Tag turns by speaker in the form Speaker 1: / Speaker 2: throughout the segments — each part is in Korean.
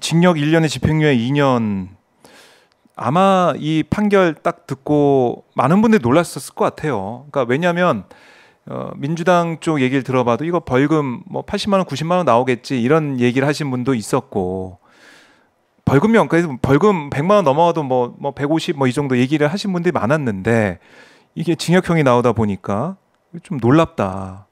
Speaker 1: 징역 1년에 집행유예 2년 아마 이 판결 딱 듣고 많은 분들이 놀랐었을 것 같아요. 그러니까 왜냐하면 어, 민주당 쪽 얘기를 들어봐도 이거 벌금 뭐 80만 원, 90만 원 나오겠지 이런 얘기를 하신 분도 있었고 벌금형 그래서 벌금 100만 원 넘어가도 뭐 뭐 150 뭐 이 정도 얘기를 하신 분들이 많았는데 이게 징역형이 나오다 보니까 좀 놀랍다.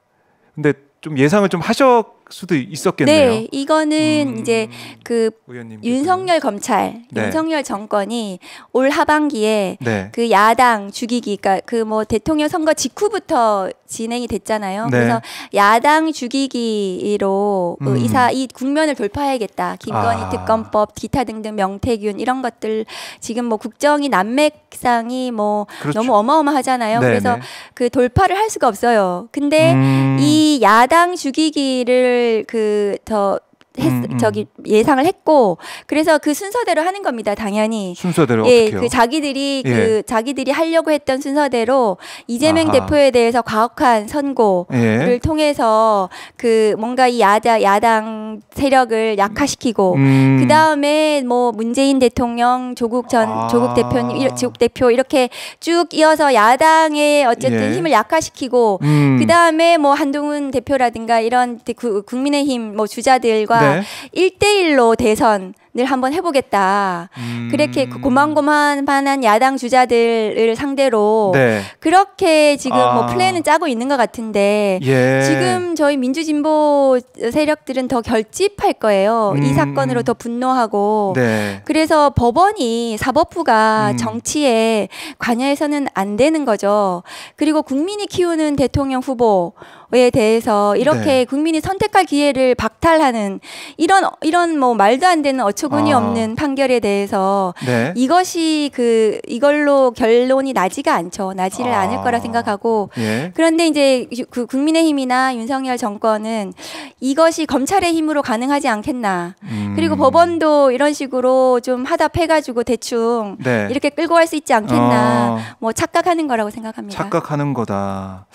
Speaker 1: 근데 좀 예상을 좀 하셨 수도 있었겠네요. 네,
Speaker 2: 이거는 음... 이제 그 의원님께서. 윤석열 검찰, 네. 윤석열 정권이 올 하반기에 네. 그 야당 죽이기, 그뭐 그러니까 그 대통령 선거 직후부터 진행이 됐잖아요. 네. 그래서 야당 죽이기로 그 음. 이사 이 국면을 돌파해야겠다. 김건희 아. 특검법, 기타 등등 명태균 이런 것들 지금 뭐 국정이 난맥상이 뭐 그렇죠. 너무 어마어마하잖아요. 네 그래서 네. 그 돌파를 할 수가 없어요. 근데 음... 이 야당 죽이기를 그거더 그 했, 음, 음. 저기 예상을 했고 그래서 그 순서대로 하는 겁니다. 당연히 순서대로 예, 그 자기들이 그 예. 그 자기들이 하려고 했던 순서대로 이재명 아하. 대표에 대해서 과혹한 선고를 예. 통해서 그 뭔가 이 야자 야당 세력을 약화시키고 음. 그 다음에 뭐 문재인 대통령 조국 전 아. 조국 대표님 조국 대표 이렇게 쭉 이어서 야당의 어쨌든 예. 힘을 약화시키고 음. 그 다음에 뭐 한동훈 대표라든가 이런 그 국민의힘 뭐 주자들과 네. 1대1로 대선 늘 한번 해보겠다. 그 음... 그렇게 고만고만한 야당 주자들을 상대로 네. 그렇게 지금 뭐 아... 뭐 플랜은 짜고 있는 것 같은데 예. 지금 저희 민주진보 세력들은 더 결집할 거예요. 음... 이 사건으로 더 분노하고 네. 그래서 법원이 사법부가 음... 정치에 관여해서는 안 되는 거죠. 그리고 국민이 키우는 대통령 후보에 대해서 이렇게 네. 국민이 선택할 기회를 박탈하는 이런 이런 뭐 말도 안 되는 어찌 조근이 아. 없는 판결에 대해서 네. 이것이 그 이걸로 결론이 나지가 않죠. 나지를 아. 않을 거라 생각하고 예. 그런데 이제 그 국민의힘이나 윤석열 정권은 이것이 검찰의 힘으로 가능하지 않겠나. 음. 그리고 법원도 이런 식으로 좀하답해가지고 대충 네. 이렇게 끌고 갈 수 있지 않겠나. 어. 뭐 착각하는 거라고 생각합니다.
Speaker 1: 착각하는 거다.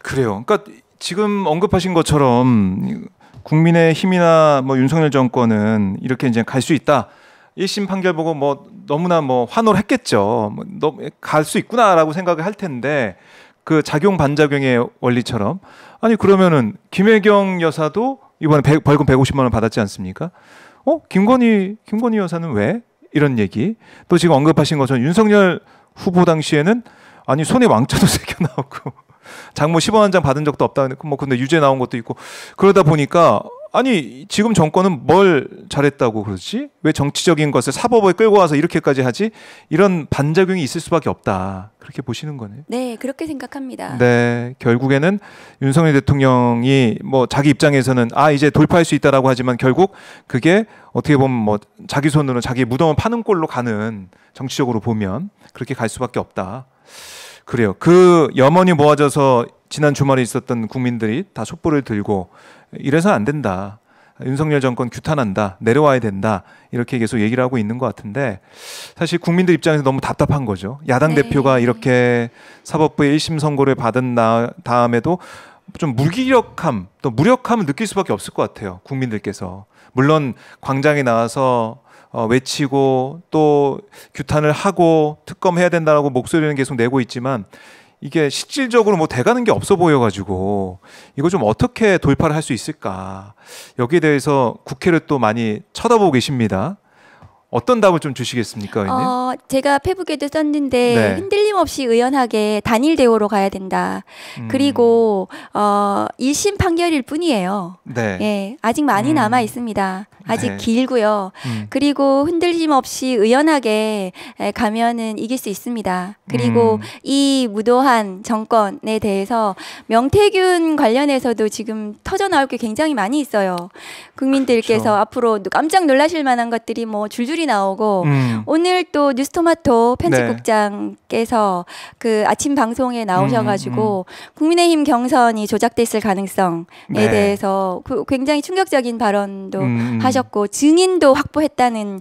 Speaker 1: 그래요. 그러니까 지금 언급하신 것처럼 국민의 힘이나 뭐 윤석열 정권은 이렇게 이제 갈 수 있다. 1심 판결 보고 뭐 너무나 뭐 환호를 했겠죠. 뭐갈수 있구나라고 생각을 할 텐데 그 작용 반작용의 원리처럼 아니 그러면은 김혜경 여사도 이번에 100, 벌금 150만 원 받았지 않습니까? 어? 김건희 김건희 여사는 왜 이런 얘기? 또 지금 언급하신 것처럼 윤석열 후보 당시에는 아니 손에 왕자도 새겨 나오고 장모 10원 한 장 받은 적도 없다. 뭐 근데 유죄 나온 것도 있고 그러다 보니까 아니 지금 정권은 뭘 잘했다고 그러지? 왜 정치적인 것을 사법에 끌고 와서 이렇게까지 하지? 이런 반작용이 있을 수밖에 없다. 그렇게 보시는 거네요.
Speaker 2: 네, 그렇게 생각합니다.
Speaker 1: 네, 결국에는 윤석열 대통령이 뭐 자기 입장에서는 아 이제 돌파할 수 있다라고 하지만 결국 그게 어떻게 보면 뭐 자기 손으로 자기 무덤을 파는 꼴로 가는 정치적으로 보면 그렇게 갈 수밖에 없다. 그래요. 그 염원이 모아져서 지난 주말에 있었던 국민들이 다 촛불을 들고 이래서 안 된다. 윤석열 정권 규탄한다. 내려와야 된다. 이렇게 계속 얘기를 하고 있는 것 같은데 사실 국민들 입장에서 너무 답답한 거죠. 야당 네. 대표가 이렇게 사법부의 1심 선고를 받은 나, 다음에도 좀 무기력함 또 무력함을 느낄 수밖에 없을 것 같아요. 국민들께서 물론 광장에 나와서 어, 외치고 또 규탄을 하고 특검해야 된다라고 목소리는 계속 내고 있지만 이게 실질적으로 뭐 돼가는 게 없어 보여가지고 이거 좀 어떻게 돌파를 할 수 있을까 여기에 대해서 국회를 또 많이 쳐다보고 계십니다. 어떤 답을 좀 주시겠습니까, 어,
Speaker 2: 제가 페북에도 썼는데 네. 흔들림 없이 의연하게 단일 대우로 가야 된다. 음. 그리고 어, 1심 판결일 뿐이에요. 네. 예, 아직 많이 음. 남아 있습니다. 아직 네. 길고요. 음. 그리고 흔들림 없이 의연하게 가면은 이길 수 있습니다. 그리고 음. 이 무도한 정권에 대해서 명태균 관련해서도 지금 터져 나올 게 굉장히 많이 있어요. 국민들께서 그렇죠. 앞으로 깜짝 놀라실 만한 것들이 뭐 줄줄 기술이 나오고 음. 오늘 또 뉴스토마토 편집국장께서 네. 그 아침 방송에 나오셔가지고 음, 음. 음. 국민의힘 경선이 조작됐을 가능성에 네. 대해서 그 굉장히 충격적인 발언도 음, 음. 하셨고 증인도 확보했다는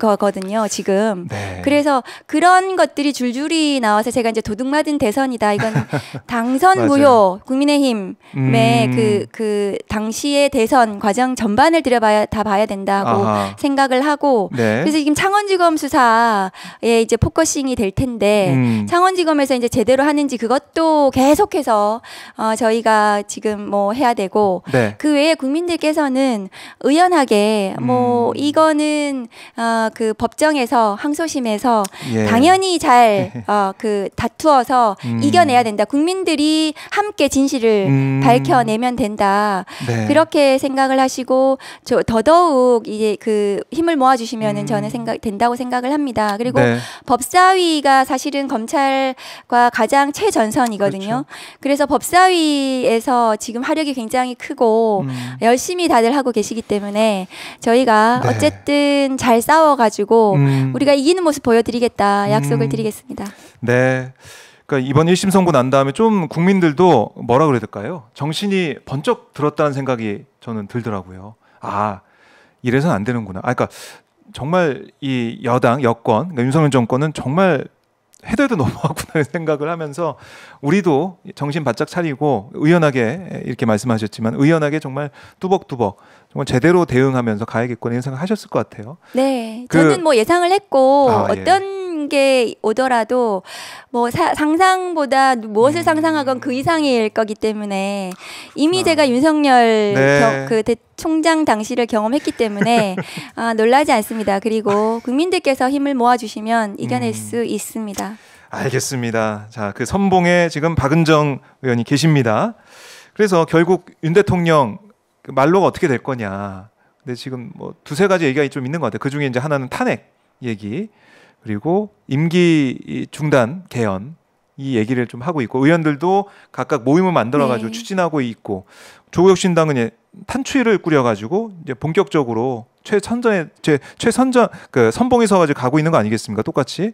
Speaker 2: 거거든요 지금. 네. 그래서 그런 것들이 줄줄이 나와서 제가 이제 도둑맞은 대선이다 이건 당선 무효 국민의힘의 그그 그 당시의 대선 과정 전반을 들여봐야 다 봐야 된다고 아하. 생각을 하고 네. 네. 그래서 지금 창원지검 수사에 이제 포커싱이 될 텐데 음. 창원지검에서 이제 제대로 하는지 그것도 계속해서 어, 저희가 지금 뭐 해야 되고 네. 그 외에 국민들께서는 의연하게 뭐 음. 뭐 이거는 어, 그 법정에서 항소심에서 예. 당연히 잘 어, 그 다투어서 음. 이겨내야 된다. 국민들이 함께 진실을 음. 밝혀내면 된다. 네. 그렇게 생각을 하시고 저 더더욱 이제 그 힘을 모아주시면은. 있는 저는 음. 생각 된다고 생각을 합니다. 그리고 네. 법사위가 사실은 검찰과 가장 최전선이거든요. 그렇죠. 그래서 법사위에서 지금 화력이 굉장히 크고 음. 열심히 다들 하고 계시기 때문에 저희가 네. 어쨌든 잘 싸워가지고 음. 우리가 이기는 모습 보여드리겠다 약속을 음. 드리겠습니다.
Speaker 1: 네. 그러니까 이번 1심 선고 난 다음에 좀 국민들도 뭐라 그래야 될까요? 정신이 번쩍 들었다는 생각이 저는 들더라고요. 아, 이래서는 안 되는구나. 아, 그러니까 정말 이 여당 여권 그러니까 윤석열 정권은 정말 해도 해도 넘어가구나 생각을 하면서 우리도 정신 바짝 차리고 의연하게 이렇게 말씀하셨지만 의연하게 정말 뚜벅뚜벅 정말 제대로 대응하면서 가야겠구나 이런 생각하셨을 것 같아요.
Speaker 2: 네, 그, 저는 뭐 예상을 했고 아, 예. 어떤 예. 게 오더라도 뭐 사, 상상보다 무엇을 음. 상상하건 그 이상일 거기 때문에 이미 아. 제가 윤석열 네. 그 대, 총장 당시를 경험했기 때문에 아, 놀라지 않습니다. 그리고 국민들께서 힘을 모아주시면 이겨낼 음. 수 있습니다.
Speaker 1: 알겠습니다. 자, 그 선봉에 지금 박은정 의원이 계십니다. 그래서 결국 윤 대통령 그 말로가 어떻게 될 거냐. 근데 지금 뭐 두세 가지 얘기가 좀 있는 것 같아요. 그 중에 이제 하나는 탄핵 얘기. 그리고 임기 중단 개헌 이 얘기를 좀 하고 있고 의원들도 각각 모임을 만들어 가지고 네. 추진하고 있고 조국혁신당은 탄추위를 꾸려 가지고 이제 본격적으로 최선전에 최, 최선전 그 선봉에 서 가지고 가고 있는 거 아니겠습니까? 똑같이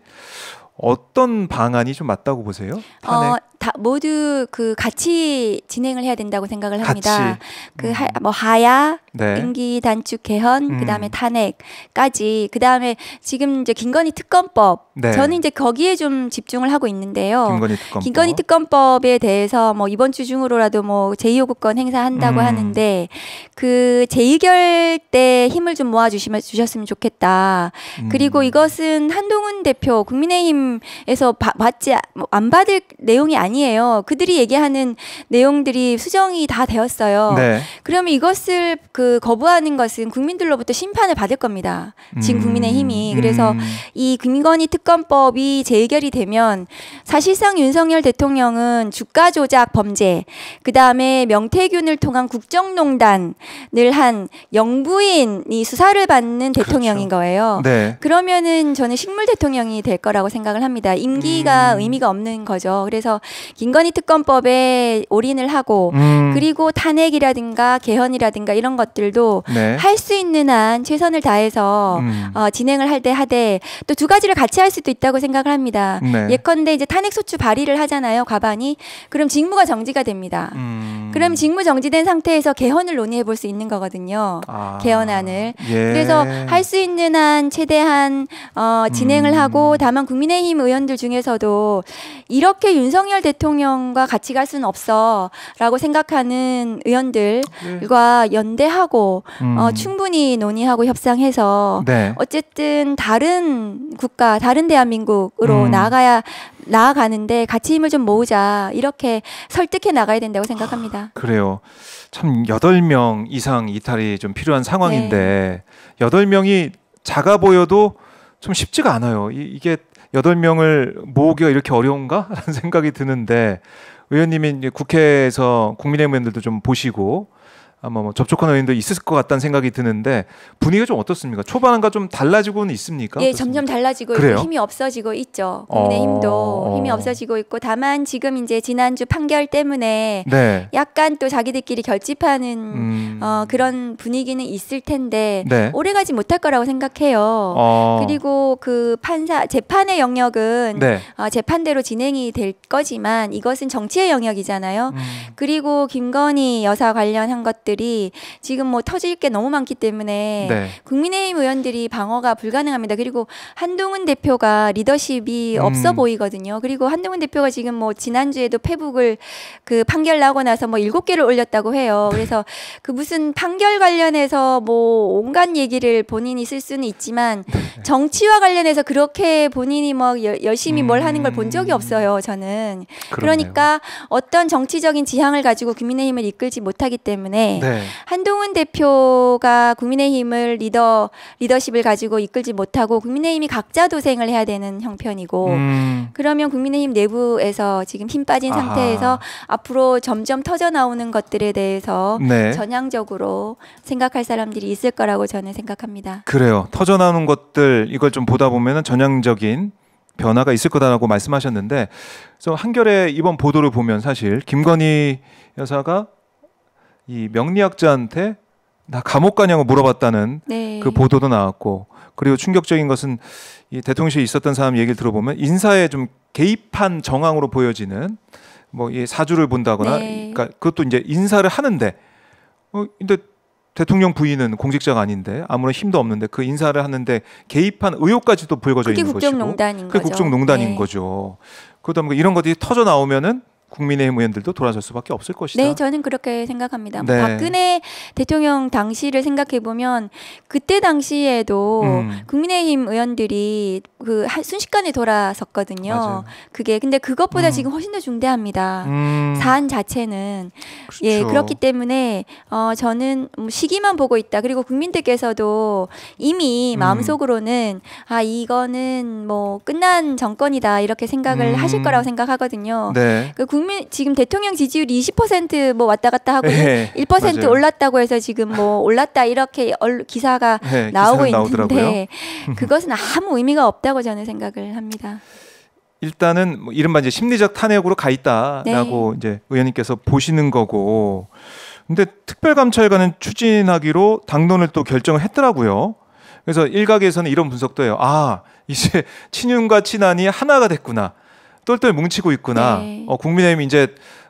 Speaker 1: 어떤 방안이 좀 맞다고 보세요?
Speaker 2: 탄핵? 어, 다 모두 그 같이 진행을 해야 된다고 생각을 합니다. 그 음. 뭐 하야, 네. 임기 단축 개헌, 음. 그다음에 탄핵까지 그다음에 지금 이제 김건희 특검법 네. 저는 이제 거기에 좀 집중을 하고 있는데요. 김건희, 특검법. 김건희 특검법에 대해서 뭐 이번 주 중으로라도 뭐 제2호국권 행사한다고 음. 하는데 그 재의결 때 힘을 좀 모아 주시면 주셨으면 좋겠다. 음. 그리고 이것은 한동훈 대표 국민의힘에서 받지 뭐 안 받을 내용이 아니 아니에요. 그들이 얘기하는 내용들이 수정이 다 되었어요. 네. 그러면 이것을 그 거부하는 것은 국민들로부터 심판을 받을 겁니다. 지금 음. 국민의힘이 그래서 음. 이 김건희 특검법이 재결이 되면 사실상 윤석열 대통령은 주가 조작 범죄, 그 다음에 명태균을 통한 국정농단을 한 영부인이 수사를 받는 그렇죠. 대통령인 그렇죠. 거예요. 네. 그러면은 저는 식물 대통령이 될 거라고 생각을 합니다. 임기가 음. 의미가 없는 거죠. 그래서 김건희 특검법에 올인을 하고 음. 그리고 탄핵이라든가 개헌이라든가 이런 것들도 네. 할수 있는 한 최선을 다해서 음. 어, 진행을 할 때 하되 또 두 가지를 같이 할 수도 있다고 생각을 합니다. 네. 예컨대 이제 탄핵 소추 발의를 하잖아요. 과반이 그럼 직무가 정지가 됩니다. 음. 그럼 직무 정지된 상태에서 개헌을 논의해 볼 수 있는 거거든요. 아. 개헌안을 예. 그래서 할 수 있는 한 최대한 어, 진행을 음. 하고 다만 국민의힘 의원들 중에서도 이렇게 윤석열 대통령과 같이 갈 수는 없어라고 생각하는 의원들과 연대하고 어, 음. 어, 충분히 논의하고 협상해서 네. 어쨌든 다른 국가, 다른 대한민국으로 음. 나아가야 나아가는데 같이 힘을 좀 모으자 이렇게 설득해 나가야 된다고 생각합니다.
Speaker 1: 그래요. 참 여덟 명 이상 이탈이 좀 필요한 상황인데 네. 여덟 네. 명이 작아 보여도 좀 쉽지가 않아요. 이, 게 여덟 명을 모으기가 이렇게 어려운가? 라는 생각이 드는데 의원님이 이제 국회에서 국민의힘 의원들도 좀 보시고 아마 뭐 접촉한 의 원인도 있을 것 같다는 생각이 드는데 분위기가 좀 어떻습니까? 초반과 좀 달라지고는 있습니까? 예,
Speaker 2: 점점 달라지고 그래요? 힘이 없어지고 있죠. 국민의힘도 어... 힘이 없어지고 있고 다만 지금 이제 지난주 판결 때문에 네. 약간 또 자기들끼리 결집하는 음... 어, 그런 분위기는 있을 텐데 네. 오래가지 못할 거라고 생각해요. 어... 그리고 그 판사 재판의 영역은 네. 어, 재판대로 진행이 될 거지만 이것은 정치의 영역이잖아요. 음... 그리고 김건희 여사 관련한 것 것들이 지금 뭐 터질 게 너무 많기 때문에 네. 국민의힘 의원들이 방어가 불가능합니다. 그리고 한동훈 대표가 리더십이 음. 없어 보이거든요. 그리고 한동훈 대표가 지금 뭐 지난주에도 페북을 그 판결 나고 나서 뭐 일곱 개를 올렸다고 해요. 네. 그래서 그 무슨 판결 관련해서 뭐 온갖 얘기를 본인이 쓸 수는 있지만 네. 정치와 관련해서 그렇게 본인이 뭐 여, 열심히 음. 뭘 하는 걸 본 적이 음. 없어요. 저는 그러네요. 그러니까 어떤 정치적인 지향을 가지고 국민의힘을 이끌지 못하기 때문에 네. 한동훈 대표가 국민의힘을 리더 리더십을 가지고 이끌지 못하고 국민의힘이 각자 도생을 해야 되는 형편이고 음. 그러면 국민의힘 내부에서 지금 힘 빠진 상태에서 앞으로 점점 터져 나오는 것들에 대해서 네. 전향적으로 생각할 사람들이 있을 거라고 저는 생각합니다.
Speaker 1: 그래요. 터져 나오는 것들 이걸 좀 보다 보면은 전향적인 변화가 있을 거다라고 말씀하셨는데 그래서 한결의 이번 보도를 보면 사실 김건희 여사가 이 명리학자한테 나 감옥 가냐고 물어봤다는 네. 그 보도도 나왔고 그리고 충격적인 것은 이 대통령실에 있었던 사람 얘기를 들어보면 인사에 좀 개입한 정황으로 보여지는 뭐 이 사주를 본다거나 네. 그러니까 그것도 이제 인사를 하는데 어 근데 대통령 부인은 공직자가 아닌데 아무런 힘도 없는데 그 인사를 하는데 개입한 의혹까지도 불거져 있는 국정농단인 것이고 그게 국정농단인 네. 거죠. 그러다 보니까 이런 것들이 터져 나오면은 국민의힘 의원들도 돌아설 수밖에 없을 것이다. 네,
Speaker 2: 저는 그렇게 생각합니다. 뭐 네. 박근혜 대통령 당시를 생각해 보면 그때 당시에도 음. 국민의힘 의원들이 그 순식간에 돌아섰거든요. 맞아요. 그게 근데 그것보다 음. 지금 훨씬 더 중대합니다. 음. 사안 자체는 예, 그렇죠. 예 그렇기 때문에 어, 저는 뭐 시기만 보고 있다. 그리고 국민들께서도 이미 음. 마음속으로는 아 이거는 뭐 끝난 정권이다 이렇게 생각을 음. 하실 거라고 생각하거든요. 네. 그 국민 지금 대통령 지지율이 20%뭐 왔다 갔다 하고 네, 1%맞아 올랐다고 해서 지금 뭐 올랐다 이렇게 기사가 네, 나오고 있는데 그것은 아무 의미가 없다고 저는 생각을 합니다.
Speaker 1: 일단은 뭐 이른바 이제 심리적 탄핵으로 가 있다라고 네. 이제 의원님께서 보시는 거고 근데 특별감찰관은 추진하기로 당론을 또 결정을 했더라고요. 그래서 일각에서는 이런 분석도 해요. 아, 이제 친윤과 친한이 하나가 됐구나. 똘똘 뭉치고 있구나. 네. 어, 국민의힘 이제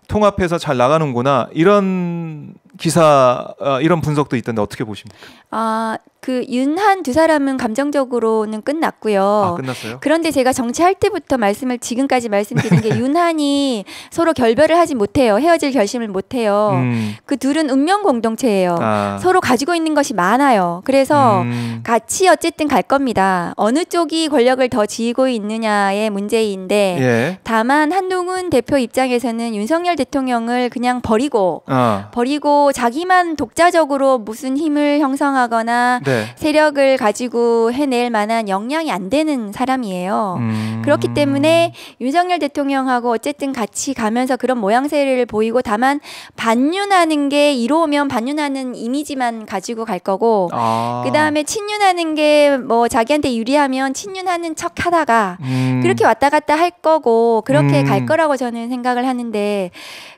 Speaker 1: 통합해서 잘 나가는구나. 이런 기사 어, 이런 분석도 있던데 어떻게 보십니까?
Speaker 2: 아, 그 윤한 두 사람은 감정적으로는 끝났고요. 아, 끝났어요? 그런데 제가 정치할 때부터 말씀을 지금까지 말씀드린 게 윤한이 서로 결별을 하지 못해요. 헤어질 결심을 못해요. 음. 그 둘은 운명 공동체예요. 아. 서로 가지고 있는 것이 많아요. 그래서 음. 같이 어쨌든 갈 겁니다. 어느 쪽이 권력을 더 지고 있느냐의 문제인데 예. 다만 한동훈 대표 입장에서는 윤석열 대통령을 그냥 버리고 아. 버리고 자기만 독자적으로 무슨 힘을 형성하거나 네. 세력을 가지고 해낼 만한 역량이 안 되는 사람이에요. 음... 그렇기 때문에 윤석열 대통령하고 어쨌든 같이 가면서 그런 모양새를 보이고 다만 반윤하는 게 이로우면 반윤하는 이미지만 가지고 갈 거고 아... 그다음에 친윤하는 게 뭐 자기한테 유리하면 친윤하는 척 하다가 음... 그렇게 왔다 갔다 할 거고 그렇게 음... 갈 거라고 저는 생각을 하는데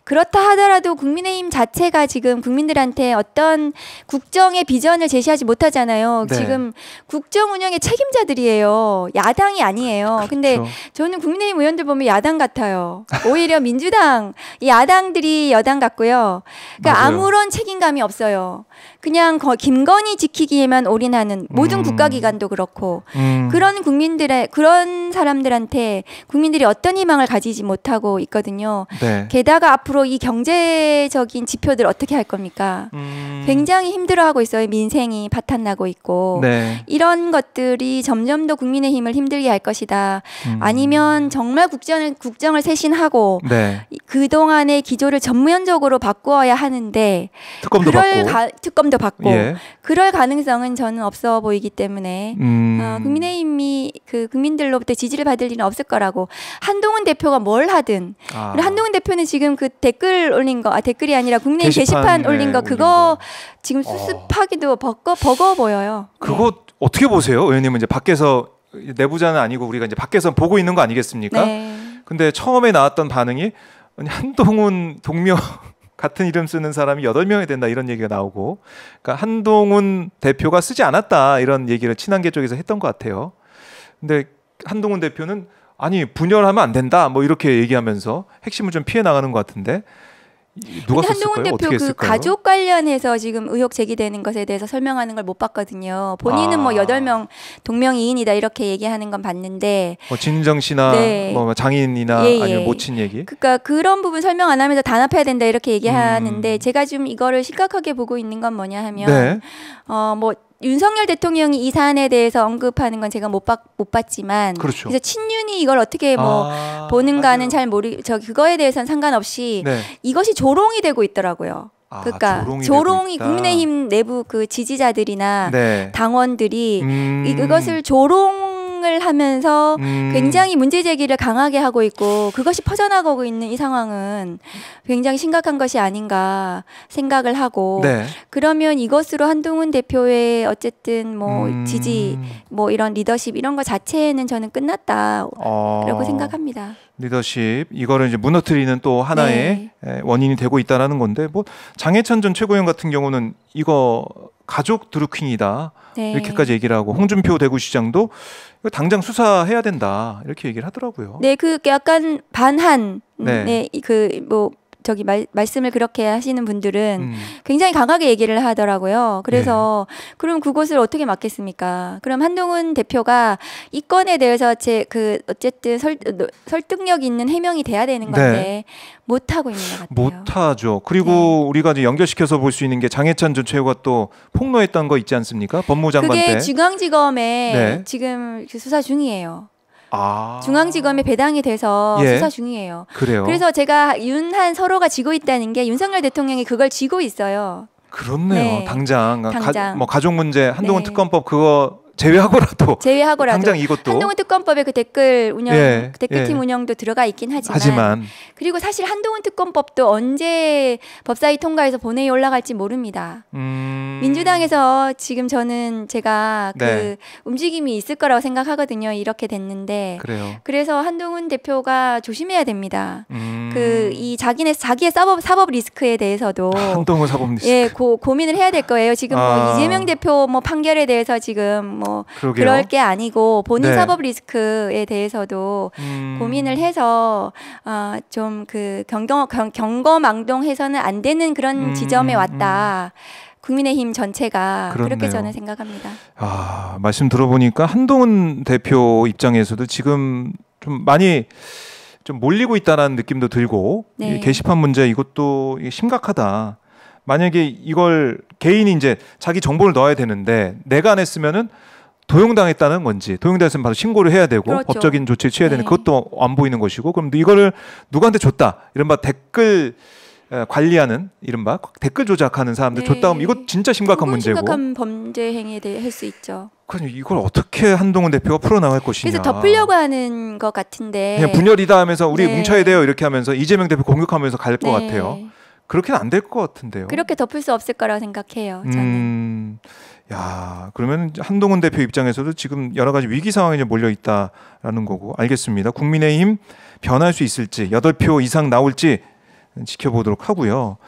Speaker 2: 그렇다 하더라도 국민의힘 자체가 지금 지금 국민들한테 어떤 국정의 비전을 제시하지 못하잖아요. 네. 지금 국정 운영의 책임자들이에요. 야당이 아니에요. 그렇죠. 저는 국민의힘 의원들 보면 야당 같아요. 오히려 민주당 야당들이 여당 같고요. 그러니까 맞아요. 아무런 책임감이 없어요. 그냥 김건희 지키기에만 올인하는 모든 음. 국가기관도 그렇고 음. 그런 국민들의 그런 사람들한테 국민들이 어떤 희망을 가지지 못하고 있거든요. 네. 게다가 앞으로 이 경제적인 지표들 어떻게 할 겁니까? 음. 굉장히 힘들어하고 있어요. 민생이 바탄나고 있고 네. 이런 것들이 점점 더 국민의힘을 힘들게 할 것이다. 음. 아니면 정말 국정을 국정을 쇄신하고 네. 그 동안의 기조를 전면적으로 바꾸어야 하는데
Speaker 1: 특검도 그럴 받고. 가,
Speaker 2: 특검도 받고 예. 그럴 가능성은 저는 없어 보이기 때문에 음. 어, 국민의힘이 그 국민들로부터 지지를 받을 일은 없을 거라고 한동훈 대표가 뭘 하든 아. 그리고 한동훈 대표는 지금 그 댓글 올린 거아 댓글이 아니라 국민의힘 게시판, 게시판 올린 거 네, 올린 그거 지금 어. 수습하기도 어. 버거 버거 보여요.
Speaker 1: 그거 네. 어떻게 보세요? 왜냐면 이제 밖에서 내부자는 아니고 우리가 이제 밖에서 보고 있는 거 아니겠습니까? 네. 근데 처음에 나왔던 반응이 한동훈 동료 같은 이름 쓰는 사람이 여덟 명이 된다 이런 얘기가 나오고 그러니까 한동훈 대표가 쓰지 않았다 이런 얘기를 친한계 쪽에서 했던 것 같아요. 근데 한동훈 대표는 아니 분열하면 안 된다 뭐 이렇게 얘기하면서 핵심을 좀 피해 나가는 것 같은데 누가 한동훈 대표 그 가족
Speaker 2: 관련해서 지금 의혹 제기되는 것에 대해서 설명하는 걸 못 봤거든요. 본인은 뭐 아. 뭐 여덟 명 동명이인이다 이렇게 얘기하는 건 봤는데
Speaker 1: 뭐 진정 씨나 네. 뭐 장인이나 예, 예. 아니면 모친 얘기?
Speaker 2: 그러니까 그런 부분 설명 안 하면서 단합해야 된다 이렇게 얘기하는데 음. 제가 지금 이거를 심각하게 보고 있는 건 뭐냐 하면 네. 어뭐 윤석열 대통령이 이 사안에 대해서 언급하는 건 제가 못, 봤, 못 봤지만 그렇죠. 그래서 친윤이 이걸 어떻게 뭐 아, 보는가는 잘 모르 저 그거에 대해서는 상관없이 네. 이것이 조롱이 되고 있더라고요. 아, 그러니까 조롱이, 국민의힘 내부 그 지지자들이나 네. 당원들이 음... 이것을 조롱 협상을 하면서 음. 굉장히 문제 제기를 강하게 하고 있고 그것이 퍼져나가고 있는 이 상황은 굉장히 심각한 것이 아닌가 생각을 하고 네. 그러면 이것으로 한동훈 대표의 어쨌든 뭐 음. 지지 뭐 이런 리더십 이런 것 자체는 저는 끝났다라고
Speaker 1: 어.
Speaker 2: 생각합니다.
Speaker 1: 리더십 이거를 이제 무너뜨리는 또 하나의 네. 예, 원인이 되고 있다라는 건데 뭐 장해찬 전 최고위원 같은 경우는 이거 가족 드루킹이다 네. 이렇게까지 얘기를 하고 홍준표 대구시장도 당장 수사해야 된다 이렇게 얘기를 하더라고요.
Speaker 2: 네, 그 약간 반한 네, 네 그뭐 저기 말, 말씀을 그렇게 하시는 분들은 음. 굉장히 강하게 얘기를 하더라고요. 그래서 네. 그럼 그곳을 어떻게 막겠습니까? 그럼 한동훈 대표가 이 건에 대해서 제 그 어쨌든 설, 설득력 있는 해명이 돼야 되는 건데 네. 못 하고 있는 것 같아요.
Speaker 1: 못 하죠. 그리고 네. 우리가 이제 연결시켜서 볼 수 있는 게 장해찬 전 최고가 또 폭로했던 거 있지 않습니까? 법무장관 그게 때.
Speaker 2: 중앙지검에 네. 지금 수사 중이에요. 아. 중앙지검에 배당이 돼서 예. 수사 중이에요. 그래요. 그래서 제가 윤한 서로가 지고 있다는 게 윤석열 대통령이 그걸 지고 있어요.
Speaker 1: 그렇네요. 네. 당장, 당장. 가, 뭐 가족 문제 한동훈 네. 특검법 그거 제외하고라도 제외하고라도 당장 이것도 한동훈
Speaker 2: 특검법의 그 댓글 운영 예, 그 댓글팀 예. 운영도 들어가 있긴 하지만, 하지만, 그리고 사실 한동훈 특검법도 언제 법사위 통과해서 본회의 올라갈지 모릅니다. 음... 민주당에서 지금 저는 제가 그 네. 움직임이 있을 거라고 생각하거든요. 이렇게 됐는데 그래요. 그래서 한동훈 대표가 조심해야 됩니다. 음... 그이 자기네 자기의 사법 사법 리스크에 대해서도 한동훈
Speaker 1: 사법 리스크 예
Speaker 2: 고, 고민을 해야 될 거예요. 지금 뭐 아... 뭐 이재명 대표 뭐 판결에 대해서 지금 뭐 그러게요. 그럴 게 아니고 본인 네. 사법 리스크에 대해서도 음... 고민을 해서 어, 좀그 경경 경거망동해서는 안 되는 그런 음... 지점에 음, 왔다. 음. 국민의힘 전체가 그렇네요. 그렇게 저는 생각합니다.
Speaker 1: 아 말씀 들어보니까 한동훈 대표 입장에서도 지금 좀 많이 좀 몰리고 있다라는 느낌도 들고 네. 게시판 문제 이것도 심각하다. 만약에 이걸 개인이 이제 자기 정보를 넣어야 되는데 내가 안 했으면은 도용당했다는 건지 도용당했으면 바로 신고를 해야 되고 그렇죠. 법적인 조치를 취해야 되는 네. 그것도 안 보이는 것이고 그럼 이거를 누구한테 줬다 이른바 댓글 관리하는 이른바 댓글 조작하는 사람들 네. 줬다 하면 이거 진짜 심각한 문제고 심각한
Speaker 2: 범죄 행위에 대해 할 수 있죠.
Speaker 1: 그럼 그러니까 이걸 어떻게 한동훈 대표가 풀어나갈 것이냐. 그래서 덮으려고
Speaker 2: 하는 것 같은데
Speaker 1: 분열이다 하면서 우리 네. 뭉쳐야 돼요 이렇게 하면서 이재명 대표 공격하면서 갈것 네. 같아요. 그렇게는 안 될 것 같은데요. 그렇게
Speaker 2: 덮을 수 없을 거라고 생각해요. 저는.
Speaker 1: 음, 야, 그러면 한동훈 대표 입장에서도 지금 여러 가지 위기 상황에 몰려 있다라는 거고 알겠습니다. 국민의힘 변할 수 있을지 여덟 표 이상 나올지 지켜보도록 하고요.